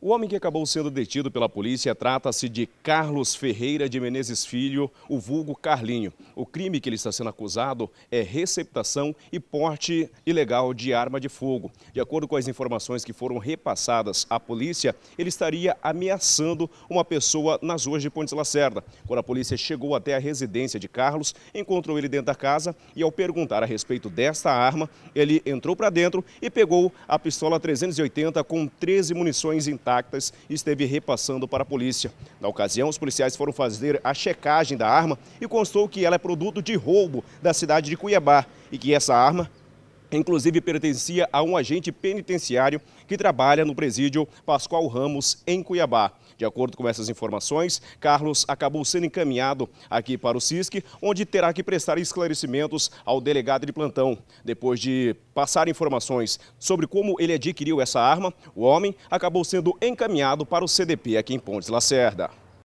O homem que acabou sendo detido pela polícia trata-se de Carlos Ferreira de Menezes Filho, o vulgo Carlinho. O crime que ele está sendo acusado é receptação e porte ilegal de arma de fogo. De acordo com as informações que foram repassadas à polícia, ele estaria ameaçando uma pessoa nas ruas de Pontes Lacerda. Quando a polícia chegou até a residência de Carlos, encontrou ele dentro da casa e ao perguntar a respeito desta arma, ele entrou para dentro e pegou a pistola 380 com 13 munições em intactas e esteve repassando para a polícia. Na ocasião, os policiais foram fazer a checagem da arma e constou que ela é produto de roubo da cidade de Cuiabá e que essa arma Inclusive, pertencia a um agente penitenciário que trabalha no presídio Pascoal Ramos, em Cuiabá. De acordo com essas informações, Carlos acabou sendo encaminhado aqui para o CISC, onde terá que prestar esclarecimentos ao delegado de plantão. Depois de passar informações sobre como ele adquiriu essa arma, o homem acabou sendo encaminhado para o CDP aqui em Pontes Lacerda.